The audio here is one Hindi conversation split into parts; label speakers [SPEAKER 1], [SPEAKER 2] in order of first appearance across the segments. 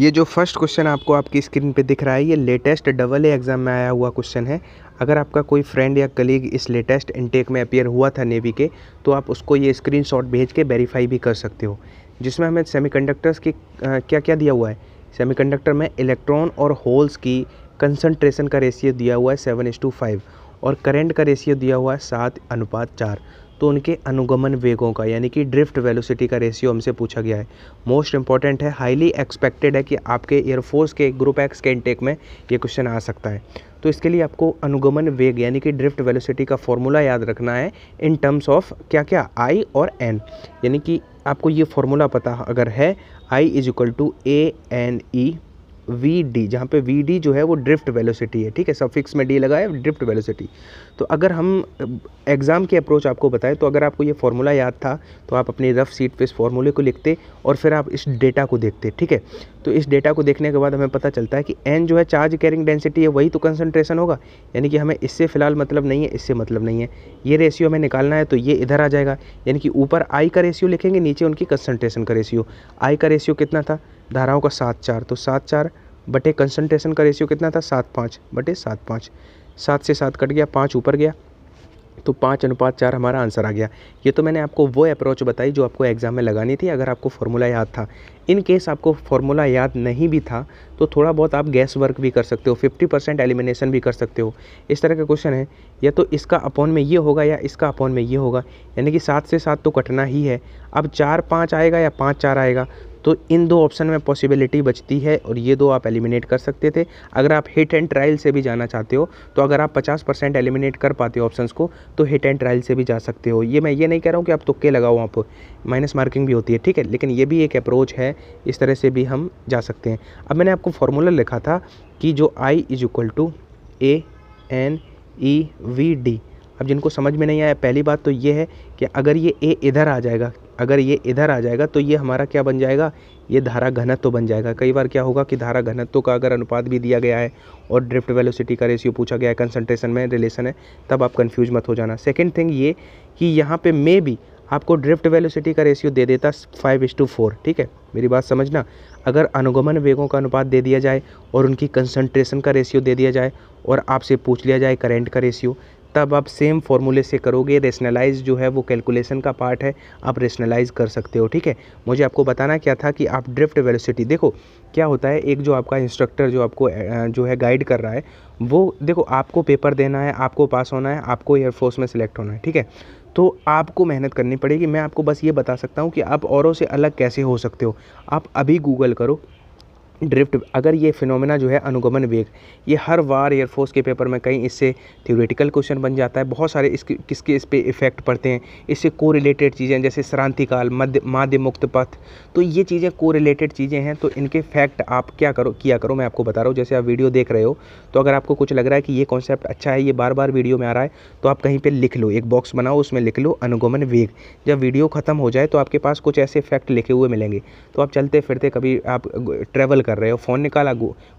[SPEAKER 1] ये जो फर्स्ट क्वेश्चन आपको आपकी स्क्रीन पे दिख रहा है ये लेटेस्ट डबल ए एग्ज़ाम में आया हुआ क्वेश्चन है अगर आपका कोई फ्रेंड या कलीग इस लेटेस्ट इनटेक में अपियर हुआ था नेवी के तो आप उसको ये स्क्रीनशॉट भेज के वेरीफाई भी कर सकते हो जिसमें हमें सेमीकंडक्टर्स की क्या क्या दिया हुआ है सेमीकंडक्टर में इलेक्ट्रॉन और होल्स की कंसनट्रेशन का रेशियो दिया हुआ है सेवन और करेंट का रेशियो दिया हुआ है सात अनुपात चार तो उनके अनुगमन वेगों का यानी कि ड्रिफ्ट वेलोसिटी का रेशियो हमसे पूछा गया है मोस्ट इंपॉर्टेंट है हाईली एक्सपेक्टेड है कि आपके एयरफोर्स के ग्रुप एक्स के इनटेक में ये क्वेश्चन आ सकता है तो इसके लिए आपको अनुगमन वेग यानी कि ड्रिफ्ट वेलोसिटी का फॉर्मूला याद रखना है इन टर्म्स ऑफ क्या क्या आई और एन यानी कि आपको ये फॉर्मूला पता अगर है I is equal to A N E V D जहाँ पे वी डी जो है वो ड्रिफ्ट वेलोसिटी है ठीक है सब फिक्स में डी लगा है ड्रिफ्ट वेलोसिटी तो अगर हम एग्ज़ाम की अप्रोच आपको बताएं तो अगर आपको ये फार्मूला याद था तो आप अपनी रफ़ सीट पे इस फार्मूले को लिखते और फिर आप इस डेटा को देखते ठीक है तो इस डेटा को देखने के बाद हमें पता चलता है कि एन जो है चार्ज कैरिंग डेंसिटी है वही तो कंसनट्रेशन होगा यानी कि हमें इससे फ़िलहाल मतलब नहीं है इससे मतलब नहीं है ये रेशियो हमें निकालना है तो ये इधर आ जाएगा यानी कि ऊपर आई का रेशियो लिखेंगे नीचे उनकी कंसनट्रेशन का रेशियो आई का रेशियो कितना था धाराओं का सात चार तो सात चार बटे कंसनट्रेशन का रेशियो कितना था सात पाँच बटे सात पाँच सात से सात कट गया पाँच ऊपर गया तो पाँच अनुपात चार हमारा आंसर आ गया ये तो मैंने आपको वो अप्रोच बताई जो आपको एग्ज़ाम में लगानी थी अगर आपको फार्मूला याद था इन केस आपको फार्मूला याद नहीं भी था तो थोड़ा बहुत आप गैस वर्क भी कर सकते हो 50 परसेंट एलिमिनेशन भी कर सकते हो इस तरह का क्वेश्चन है या तो इसका अपॉन में ये होगा या इसका अपॉन में ये होगा यानी कि सात से सात तो कटना ही है अब चार पाँच आएगा या पाँच चार आएगा तो इन दो ऑप्शन में पॉसिबिलिटी बचती है और ये दो आप एलिमिनेट कर सकते थे अगर आप हिट एंड ट्रायल से भी जाना चाहते हो तो अगर आप 50 परसेंट एलिमिनेट कर पाते हो ऑप्शंस को तो हिट एंड ट्रायल से भी जा सकते हो ये मैं ये नहीं कह रहा हूँ कि आप तुक्के लगाओ आप माइनस मार्किंग भी होती है ठीक है लेकिन ये भी एक अप्रोच है इस तरह से भी हम जा सकते हैं अब मैंने आपको फॉर्मूला लिखा था कि जो I is equal to A N E V D अब जिनको समझ में नहीं आया पहली बात तो ये है कि अगर ये ए इधर आ जाएगा अगर ये इधर आ जाएगा तो ये हमारा क्या बन जाएगा ये धारा घनत्व बन जाएगा कई बार क्या होगा कि धारा घनत्व का अगर अनुपात भी दिया गया है और ड्रिफ्ट वेलोसिटी का रेशियो पूछा गया है कंसनट्रेशन में रिलेशन है तब आप कन्फ्यूज मत हो जाना सेकेंड थिंग ये कि यहाँ पे मे भी आपको ड्रिफ्ट वेलोसिटी का रेशियो दे देता फाइव इस टू फोर ठीक है मेरी बात समझना अगर अनुगमन वेगों का अनुपात दे दिया जाए और उनकी कंसंट्रेशन का रेशियो दे दिया जाए और आपसे पूछ लिया जाए करेंट का रेशियो तब आप सेम फॉर्मूले से करोगे रेशनलाइज जो है वो कैलकुलेशन का पार्ट है आप रेशनलाइज कर सकते हो ठीक है मुझे आपको बताना क्या था कि आप ड्रिफ्ट वेलोसिटी देखो क्या होता है एक जो आपका इंस्ट्रक्टर जो आपको जो है गाइड कर रहा है वो देखो आपको पेपर देना है आपको पास होना है आपको एयरफोर्स में सेलेक्ट होना है ठीक है तो आपको मेहनत करनी पड़ेगी मैं आपको बस ये बता सकता हूँ कि आप औरों से अलग कैसे हो सकते हो आप अभी गूगल करो ड्रिफ्ट अगर ये फिनोमेना जो है अनुगमन वेग ये हर बार एयरफोर्स के पेपर में कहीं इससे थ्योरेटिकल क्वेश्चन बन जाता है बहुत सारे इसके किसके इस पर इफ़ेक्ट पड़ते हैं इससे को रिलेटेड चीज़ें जैसे श्रांतिकाल मध्य माध्य मुक्त पथ तो ये चीज़ें को रिलेटेड चीज़ें हैं तो इनके फैक्ट आप क्या करो किया करो मैं आपको बता रहा हूँ जैसे आप वीडियो देख रहे हो तो अगर आपको कुछ लग रहा है कि ये कॉन्सेप्ट अच्छा है ये बार बार वीडियो में आ रहा है तो आप कहीं पर लिख लो एक बॉक्स बनाओ उसमें लिख लो अनुगमन वेग जब वीडियो ख़त्म हो जाए तो आपके पास कुछ ऐसे फैक्ट लिखे हुए मिलेंगे तो आप चलते फिरते कभी आप ट्रैवल कर रहे हो फ़ोन निकाला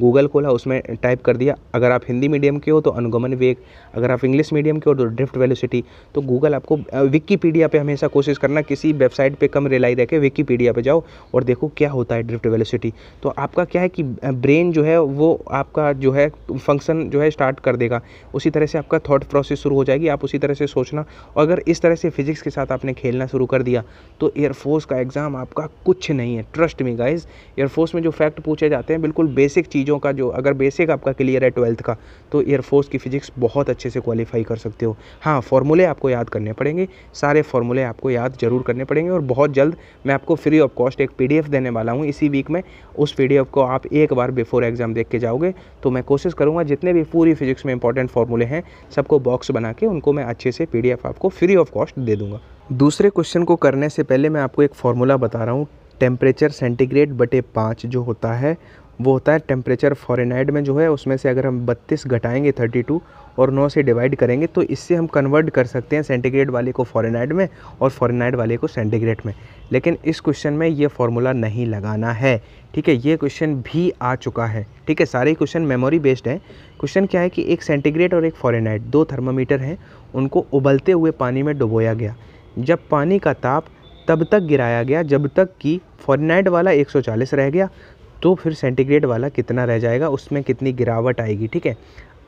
[SPEAKER 1] गूगल खोला उसमें टाइप कर दिया अगर आप हिंदी मीडियम के हो तो अनुगमन वेग अगर आप इंग्लिश मीडियम के हो तो ड्रिफ्ट वेलोसिटी तो गूगल आपको विकीपीडिया पे हमेशा कोशिश करना किसी वेबसाइट पे कम रिलाई रह विकीपीडिया पे जाओ और देखो क्या होता है ड्रिफ्ट वेलोसिटी तो आपका क्या है कि ब्रेन जो है वो आपका जो है फंक्शन जो है स्टार्ट कर देगा उसी तरह से आपका थाट प्रोसेस शुरू हो जाएगी आप उसी तरह से सोचना और अगर इस तरह से फिजिक्स के साथ आपने खेलना शुरू कर दिया तो एयरफोर्स का एग्ज़ाम आपका कुछ नहीं है ट्रस्ट मी गाइज एयरफोर्स में जो फैक्ट पूछे जाते हैं बिल्कुल बेसिक चीज़ों का जो अगर बेसिक आपका क्लियर है ट्वेल्थ का तो एयरफोर्स की फ़िज़िक्स बहुत अच्छे से क्वालिफाई कर सकते हो हाँ फॉर्मूले आपको याद करने पड़ेंगे सारे फॉर्मूले आपको याद जरूर करने पड़ेंगे और बहुत जल्द मैं आपको फ्री ऑफ कॉस्ट एक पी देने वाला हूँ इसी वीक में उस पी को आप एक बार बिफोर एग्ज़ाम देख के जाओगे तो मैं कोशिश करूँगा जितने भी पूरी फिजिक्स में इंपॉर्टेंट फार्मूले हैं सबको बॉक्स बना के उनको मैं अच्छे से पी आपको फ्री ऑफ कॉस्ट दे दूँगा दूसरे क्वेश्चन को करने से पहले मैं आपको एक फार्मूला बता रहा हूँ टेम्परेचर सेंटीग्रेड बटे पाँच जो होता है वो होता है टेम्परेचर फॉरेनाइड में जो है उसमें से अगर हम बत्तीस घटाएंगे थर्टी टू और नौ से डिवाइड करेंगे तो इससे हम कन्वर्ट कर सकते हैं सेंटीग्रेड वाले को फॉरेनाइड में और फॉरेनाइड वाले को सेंटीग्रेड में लेकिन इस क्वेश्चन में ये फॉर्मूला नहीं लगाना है ठीक है ये क्वेश्चन भी आ चुका है ठीक है सारे क्वेश्चन मेमोरी बेस्ड हैं क्वेश्चन क्या है कि एक सेंटीग्रेड और एक फॉरेनाइड दो थर्मामीटर हैं उनको उबलते हुए पानी में डुबोया गया जब पानी का ताप तब तक गिराया गया जब तक कि फॉरनाइट वाला 140 रह गया तो फिर सेंटीग्रेड वाला कितना रह जाएगा उसमें कितनी गिरावट आएगी ठीक है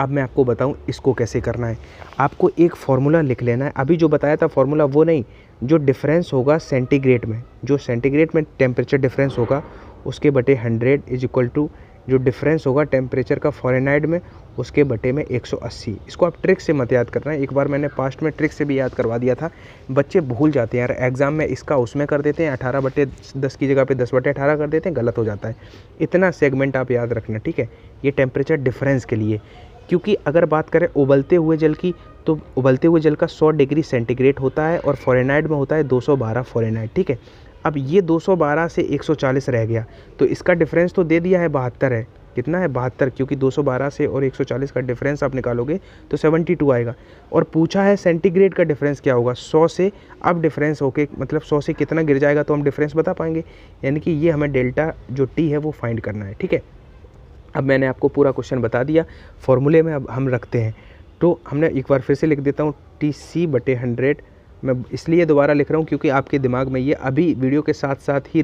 [SPEAKER 1] अब मैं आपको बताऊं इसको कैसे करना है आपको एक फार्मूला लिख लेना है अभी जो बताया था फार्मूला वो नहीं जो डिफरेंस होगा सेंटीग्रेड में जो सेंटीग्रेड में टेम्परेचर डिफरेंस होगा उसके बटे हंड्रेड इज इक्वल टू जो डिफरेंस होगा टेम्परेचर का फॉरेनाइड में उसके बटे में 180 इसको आप ट्रिक से मत याद करना एक बार मैंने पास्ट में ट्रिक से भी याद करवा दिया था बच्चे भूल जाते हैं यार एग्ज़ाम में इसका उसमें कर देते हैं अठारह बटे दस की जगह पे दस बटे अठारह कर देते हैं गलत हो जाता है इतना सेगमेंट आप याद रखना ठीक है ये टेम्परेचर डिफरेंस के लिए क्योंकि अगर बात करें उबलते हुए जल की तो उबलते हुए जल का सौ डिग्री सेंटीग्रेड होता है और फॉरेनाइट में होता है दो सौ ठीक है अब ये 212 से 140 रह गया तो इसका डिफरेंस तो दे दिया है बहत्तर है कितना है बहत्तर क्योंकि 212 से और 140 का डिफरेंस आप निकालोगे तो 72 आएगा और पूछा है सेंटीग्रेड का डिफरेंस क्या होगा 100 से अब डिफरेंस होके मतलब 100 से कितना गिर जाएगा तो हम डिफरेंस बता पाएंगे यानी कि ये हमें डेल्टा जो टी है वो फाइंड करना है ठीक है अब मैंने आपको पूरा क्वेश्चन बता दिया फॉर्मूले में अब हम रखते हैं तो हमने एक बार फिर से लिख देता हूँ टी सी बटे हंड्रेड मैं इसलिए दोबारा लिख रहा हूँ क्योंकि आपके दिमाग में ये अभी वीडियो के साथ साथ ही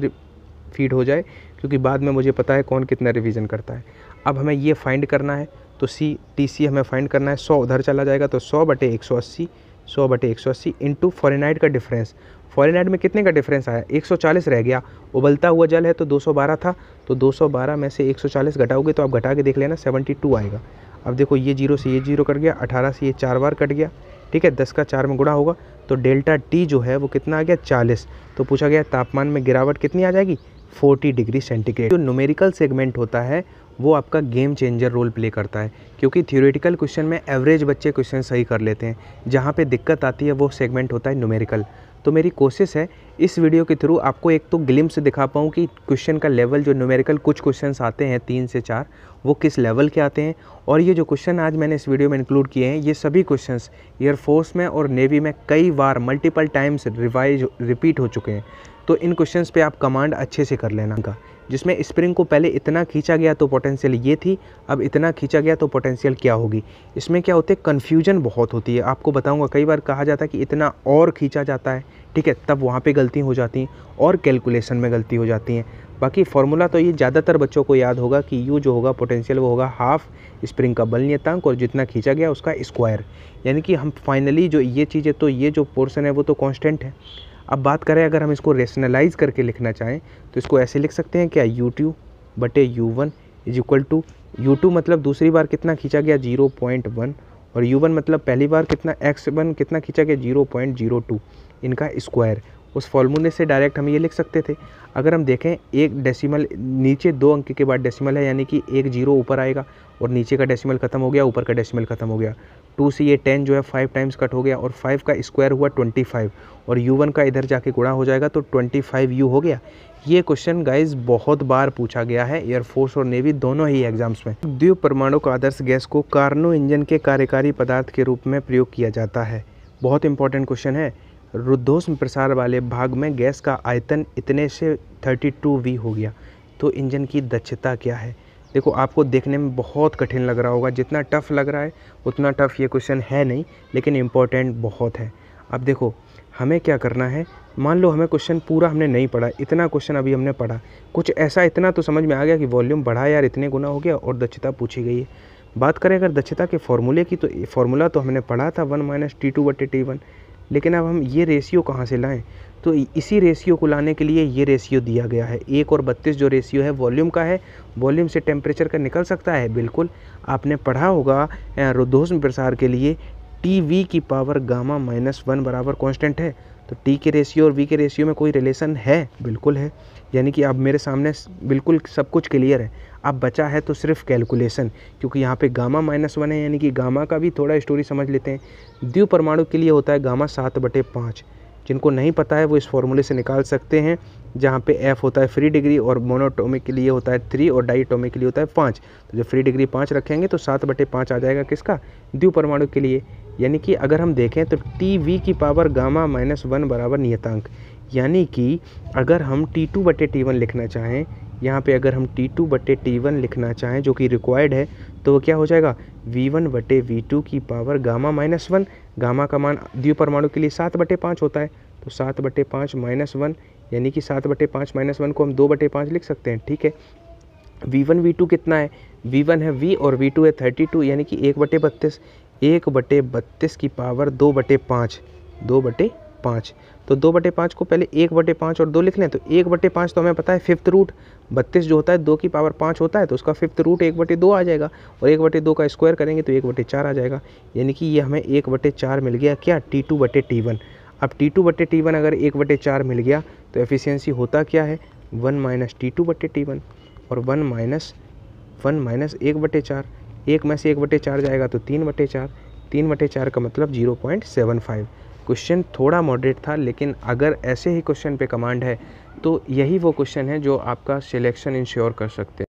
[SPEAKER 1] फीड हो जाए क्योंकि बाद में मुझे पता है कौन कितना रिवीजन करता है अब हमें ये फाइंड करना है तो सी टी सी हमें फाइंड करना है सौ उधर चला जाएगा तो सौ बटे एक सौ अस्सी सौ बटे एक सौ अस्सी इंटू फॉरेनाइड का डिफरेंस फॉरेनाइड में कितने का डिफरेंस आया 140 रह गया उबलता हुआ जल है तो 212 था तो 212 में से 140 घटाओगे तो आप घटा के देख लेना 72 आएगा अब देखो ये जीरो से ये जीरो कट गया 18 से ये चार बार कट गया ठीक है 10 का चार में गुड़ा होगा तो डेल्टा टी जो है वो कितना आ गया 40 तो पूछा गया तापमान में गिरावट कितनी आ जाएगी 40 डिग्री सेंटीग्रेड जो न्यूमेरिकल सेगमेंट होता है वो आपका गेम चेंजर रोल प्ले करता है क्योंकि थियोरेटिकल क्वेश्चन में एवरेज बच्चे क्वेश्चन सही कर लेते हैं जहाँ पे दिक्कत आती है वो सेगमेंट होता है न्यूमेरिकल तो मेरी कोशिश है इस वीडियो के थ्रू आपको एक तो ग्लिम्स दिखा पाऊँ कि क्वेश्चन का लेवल जो न्यूमेरिकल कुछ क्वेश्चन आते हैं तीन से चार वो किस लेवल के आते हैं और ये जो क्वेश्चन आज मैंने इस वीडियो में इंक्लूड किए हैं ये सभी क्वेश्चन एयरफोर्स में और नेवी में कई बार मल्टीपल टाइम्स रिवाइज रिपीट हो चुके हैं तो इन क्वेश्चन पर आप कमांड अच्छे से कर लेना का जिसमें स्प्रिंग को पहले इतना खींचा गया तो पोटेंशियल ये थी अब इतना खींचा गया तो पोटेंशियल क्या होगी इसमें क्या होते कन्फ्यूजन बहुत होती है आपको बताऊंगा कई बार कहा जाता है कि इतना और खींचा जाता है ठीक है तब वहाँ पे गलती हो जाती हैं और कैलकुलेशन में गलती हो जाती हैं बाकी फार्मूला तो ये ज़्यादातर बच्चों को याद होगा कि यू जो होगा पोटेंशियल वो होगा हाफ स्प्रिंग का बल नियतांक और जितना खींचा गया उसका स्क्वायर यानी कि हम फाइनली जो ये चीज़ें तो ये जो पोर्सन है वो तो कॉन्स्टेंट है अब बात करें अगर हम इसको रेशनलाइज करके लिखना चाहें तो इसको ऐसे लिख सकते हैं क्या यू टू बटे U one is equal to U two मतलब दूसरी बार कितना खींचा गया जीरो पॉइंट वन और यू वन मतलब पहली बार कितना एक्स वन कितना खींचा गया जीरो पॉइंट जीरो टू इनका स्क्वायर उस फॉर्मूले से डायरेक्ट हम ये लिख सकते थे अगर हम देखें एक डेसिमल नीचे दो अंक के बाद डेसिमल है यानी कि एक जीरो ऊपर आएगा और नीचे का डेसिमल ख़त्म हो गया ऊपर का डेसिमल ख़त्म हो गया टू से ये टेन जो है फाइव टाइम्स कट हो गया और फाइव का स्क्वायर हुआ ट्वेंटी फाइव और यू वन का इधर जाके गुणा हो जाएगा तो ट्वेंटी फाइव यू हो गया ये क्वेश्चन गाइज बहुत बार पूछा गया है एयरफोर्स और नेवी दोनों ही एग्जाम्स में द्वीप परमाणु का आदर्श गैस को कार्नो इंजन के कार्यकारी पदार्थ के रूप में प्रयोग किया जाता है बहुत इंपॉर्टेंट क्वेश्चन है रुद्धोष्म प्रसार वाले भाग में गैस का आयतन इतने से वी हो गया तो इंजन की दक्षता क्या है देखो आपको देखने में बहुत कठिन लग रहा होगा जितना टफ़ लग रहा है उतना टफ़ ये क्वेश्चन है नहीं लेकिन इम्पोर्टेंट बहुत है अब देखो हमें क्या करना है मान लो हमें क्वेश्चन पूरा हमने नहीं पढ़ा इतना क्वेश्चन अभी हमने पढ़ा कुछ ऐसा इतना तो समझ में आ गया कि वॉल्यूम बढ़ा यार इतने गुना हो गया और दक्षता पूछी गई है बात करें अगर दक्षता के फॉर्मूले की तो फार्मूला तो हमने पढ़ा था वन माइनस टी टू बटे टी वन लेकिन अब हम ये रेशियो कहाँ से लाएँ तो इसी रेशियो को लाने के लिए ये रेशियो दिया गया है एक और बत्तीस जो रेशियो है वॉल्यूम का है वॉल्यूम से टेम्परेचर का निकल सकता है बिल्कुल आपने पढ़ा होगा रुद्धोष्म प्रसार के लिए टी वी की पावर गामा माइनस वन बराबर कांस्टेंट है तो टी के रेशियो और वी के रेशियो में कोई रिलेशन है बिल्कुल है यानी कि अब मेरे सामने बिल्कुल सब कुछ क्लियर है अब बचा है तो सिर्फ कैलकुलेशन क्योंकि यहाँ पे गामा माइनस वन है यानी कि गामा का भी थोड़ा स्टोरी समझ लेते हैं द्वि परमाणु के लिए होता है गामा सात बटे पाँच जिनको नहीं पता है वो इस फॉर्मूले से निकाल सकते हैं जहाँ पे एफ़ होता है फ्री डिग्री और मोनोटोमिक के लिए होता है थ्री और डाईटोमिक के लिए होता है पाँच तो जब फ्री डिग्री पाँच रखेंगे तो सात बटे पाँच आ जाएगा किसका द्वि परमाणु के लिए यानी कि अगर हम देखें तो टी वी की पावर गामा माइनस वन बराबर नियतांक यानी कि अगर हम टी टू बटे टी वन लिखना चाहें यहाँ पे अगर हम टी टू बटे टी वन लिखना चाहें जो कि रिक्वायर्ड है तो वो क्या हो जाएगा वी वन बटे वी टू की power gamma minus one gamma का मान द्वि परमाणु के लिए सात बटे पाँच होता है तो सात बटे पाँच माइनस वन यानी कि सात बटे पाँच माइनस वन को हम दो बटे पाँच लिख सकते हैं ठीक है वी वन वी टू कितना है वी वन है वी और वी टू है थर्टी टू यानी कि एक बटे बत्तीस एक बटे बत्तीस की पावर दो बटे पाँच दो बटे पाँच तो दो बटे पाँच को पहले एक बटे पाँच और दो लिख लें तो एक बटे पाँच तो हमें पता है फिफ्थ रूट बत्तीस जो होता है दो की पावर पाँच होता है तो उसका फिफ्थ रूट एक बटे दो आ जाएगा और एक बटे दो का स्क्वायर करेंगे तो एक बटे चार आ जाएगा यानी कि ये हमें एक बटे चार मिल गया क्या टी टू बटे टी वन अब टी टू बटे टी वन अगर एक बटे चार मिल गया तो एफिशियंसी होता क्या है वन माइनस टी टू बटे टी वन और वन माइनस वन माइनस एक बटे चार एक में से एक बटे चार जाएगा तो तीन बटे चार तीन बटे चार का मतलब zero point seven five question थोड़ा मॉडरेट था लेकिन अगर ऐसे ही क्वेश्चन पे कमांड है तो यही वो क्वेश्चन है जो आपका सिलेक्शन इंश्योर कर सकते हैं